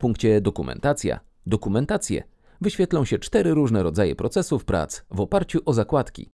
punkcie Dokumentacja, dokumentację wyświetlą się cztery różne rodzaje procesów prac w oparciu o zakładki.